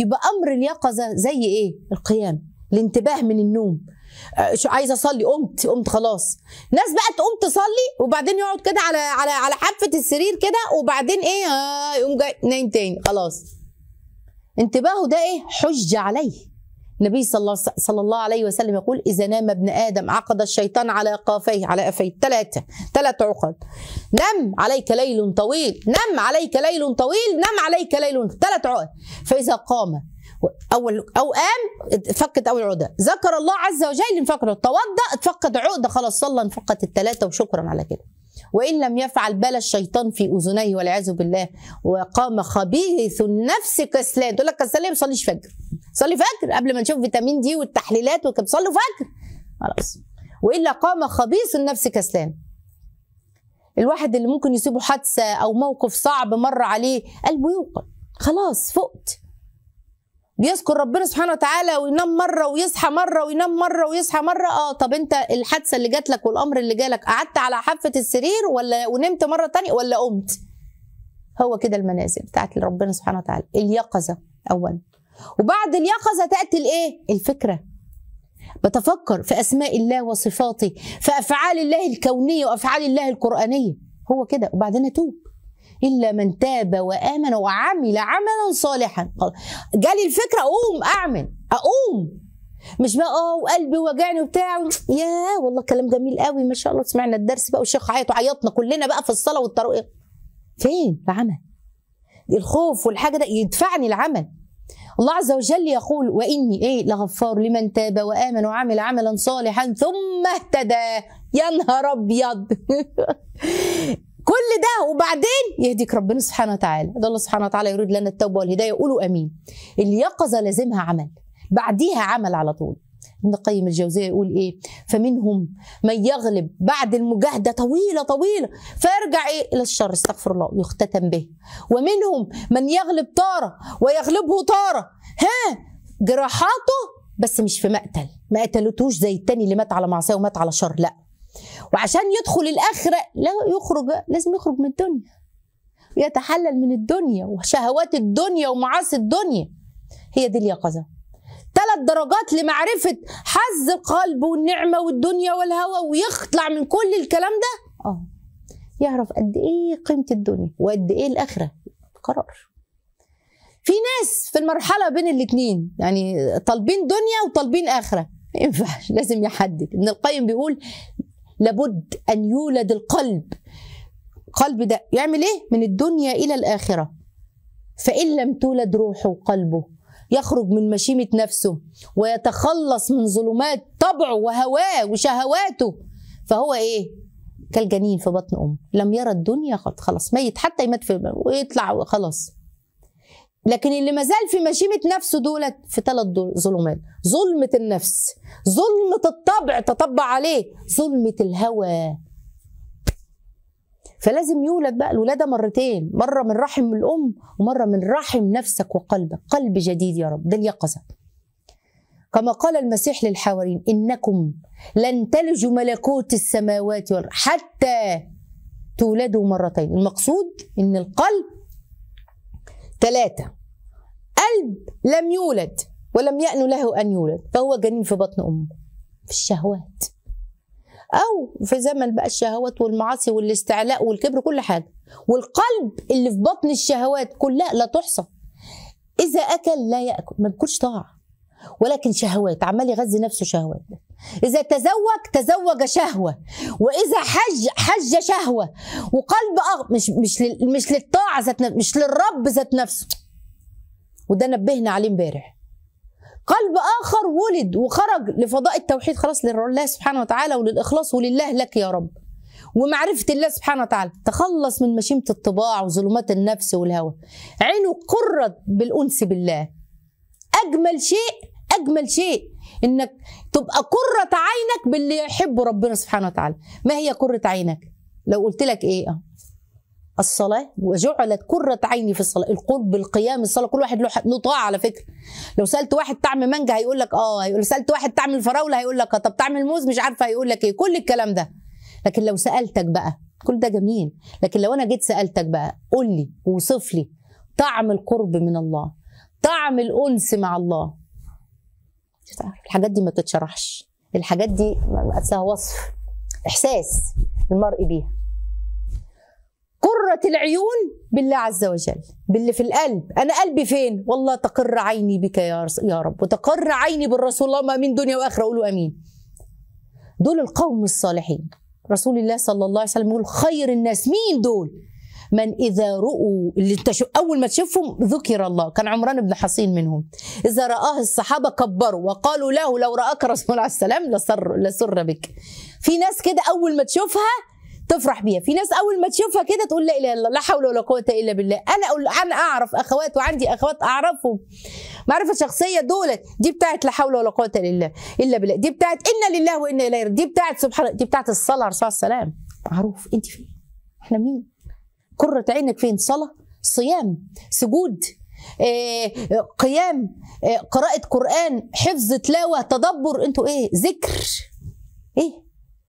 يبقى امر اليقظه زي ايه القيام الانتباه من النوم آه، عايزه اصلي قمت قمت خلاص ناس بقى تقوم تصلي وبعدين يقعد كده على على على حافه السرير كده وبعدين ايه آه، يقوم جاي نايم تاني خلاص انتباهه ده ايه حجه عليه النبي صلى الله عليه وسلم يقول إذا نام ابن آدم عقد الشيطان على قافيه على قفيه ثلاثة ثلاث عقد نم عليك ليل طويل نم عليك ليل طويل نم عليك ليل ثلاث عقد فإذا قام اول او قام فقد اول عقده ذكر الله عز وجل انفقد توضا اتفقد عقده خلاص صلى انفقد الثلاثه وشكرا على كده وان لم يفعل بلى الشيطان في اذنيه والعياذ بالله وقام خبيث النفس كسلان تقول لك كسلان ما بيصليش فجر صلي فجر قبل ما نشوف فيتامين دي والتحليلات وكده صلوا فجر خلاص والا قام خبيث النفس كسلان الواحد اللي ممكن يسيبه حادثه او موقف صعب مر عليه قلبه يوقف خلاص فقت بيذكر ربنا سبحانه وتعالى وينام مره ويصحى مره وينام مره ويصحى مره اه طب انت الحادثه اللي جات لك والامر اللي جالك قعدت على حافه السرير ولا ونمت مره تانية ولا قمت هو كده المنازل بتاعت ربنا سبحانه وتعالى اليقظه اولا وبعد اليقظة تأتي الإيه؟ الفكرة بتفكر في أسماء الله وصفاته في أفعال الله الكونية وأفعال الله القرآنية هو كده وبعدين أتوب إلا من تاب وآمن وعمل عملا صالحا جالي الفكرة أقوم أعمل أقوم مش بقى اه وقلبي وجعني وبتاع يا والله كلام جميل قوي ما شاء الله سمعنا الدرس بقى والشيخ عيط وعيطنا كلنا بقى في الصلاه والطريق فين العمل الخوف والحاجه ده يدفعني العمل الله عز وجل يقول واني ايه لغفار لمن تاب وامن وعمل عملا صالحا ثم اهتدى يا نهار ابيض كل ده وبعدين يهديك ربنا سبحانه وتعالى ده الله سبحانه وتعالى يريد لنا التوبه والهدايه قولوا امين اليقظه لازمها عمل بعديها عمل على طول ابن القيم الجوزية يقول إيه فمنهم من يغلب بعد المجاهدة طويلة طويلة فيرجع إيه إلى الشر استغفر الله يختتم به ومنهم من يغلب طارة ويغلبه طارة ها جراحاته بس مش في مقتل ما قتلتوش زي التاني اللي مات على معصية ومات على شر لا وعشان يدخل الآخرة لا يخرج لازم يخرج من الدنيا ويتحلل من الدنيا وشهوات الدنيا ومعاصي الدنيا هي دي اليقظه ثلاث درجات لمعرفه حظ القلب والنعمه والدنيا والهوى ويطلع من كل الكلام ده اه يعرف قد ايه قيمه الدنيا وقد ايه الاخره قرار في ناس في المرحله بين الاثنين يعني طالبين دنيا وطالبين اخره ما ينفعش لازم يحدد ابن القيم بيقول لابد ان يولد القلب قلب ده يعمل ايه من الدنيا الى الاخره فان لم تولد روحه وقلبه يخرج من مشيمة نفسه ويتخلص من ظلمات طبعه وهواه وشهواته فهو إيه كالجنين في بطن أمه لم يرى الدنيا قد خلاص ميت حتى يمات في ويطلع وخلاص لكن اللي ما زال في مشيمة نفسه دولت في ثلاث ظلمات ظلمة النفس ظلمة الطبع تطبع عليه ظلمة الهوى فلازم يولد بقى الولاده مرتين مره من رحم الام ومره من رحم نفسك وقلبك قلب جديد يا رب ده اليقظه كما قال المسيح للحواريين انكم لن تلجوا ملكوت السماوات والارض حتى تولدوا مرتين المقصود ان القلب ثلاثه قلب لم يولد ولم يأن له ان يولد فهو جنين في بطن امه في الشهوات او في زمن بقى الشهوات والمعاصي والاستعلاء والكبر كل حاجه والقلب اللي في بطن الشهوات كلها لا تحصى اذا اكل لا ياكل ما بيكونش طاعه ولكن شهوات عمال يغذي نفسه شهوات إذا تزوج تزوج شهوة وإذا حج حج شهوة وقلب أغ... مش مش لل... مش للطاعة ذات مش للرب ذات نفسه وده نبهنا عليه امبارح قلب آخر ولد وخرج لفضاء التوحيد خلاص لله سبحانه وتعالى وللإخلاص ولله لك يا رب ومعرفة الله سبحانه وتعالى تخلص من مشيمة الطباع وظلمات النفس والهوى عينه قرت بالأنس بالله أجمل شيء أجمل شيء إنك تبقى قرة عينك باللي يحبه ربنا سبحانه وتعالى ما هي قرة عينك لو قلت لك إيه آه. الصلاة وجعلت قرة عيني في الصلاة القرب القيام الصلاة كل واحد له طاعة على فكرة لو سألت واحد تعمل مانجا هيقول لك اه هيقول سألت واحد تعمل فراولة هيقول لك آه، طب تعمل موز مش عارفة هيقول لك ايه كل الكلام ده لكن لو سألتك بقى كل ده جميل لكن لو أنا جيت سألتك بقى قول لي وصف لي طعم القرب من الله طعم الأنس مع الله الحاجات دي ما تتشرحش الحاجات دي ما وصف إحساس المرء بيها قرة العيون بالله عز وجل باللي في القلب أنا قلبي فين والله تقر عيني بك يا رب وتقر عيني بالرسول الله ما من دنيا وآخرة قولوا أمين دول القوم الصالحين رسول الله صلى الله عليه وسلم يقول خير الناس مين دول من إذا رؤوا اللي انت شو أول ما تشوفهم ذكر الله كان عمران بن حصين منهم إذا رآه الصحابة كبروا وقالوا له لو رآك رسول الله عليه السلام لسر, لسر بك في ناس كده أول ما تشوفها تفرح بيها في ناس اول ما تشوفها كده تقول لا اله الا الله لا حول ولا قوه الا بالله انا أقول انا اعرف اخوات وعندي اخوات اعرفهم معرفه شخصيه دولت دي بتاعت لا حول ولا قوه الا الا بالله دي بتاعت انا لله وانا اليه دي بتاعت سبحان دي بتاعت الصلاه على الرسول السلام معروف انت فين احنا مين قره عينك فين صلاه صيام سجود آه، قيام آه، قراءة قرآن حفظ تلاوة تدبر انتوا ايه ذكر ايه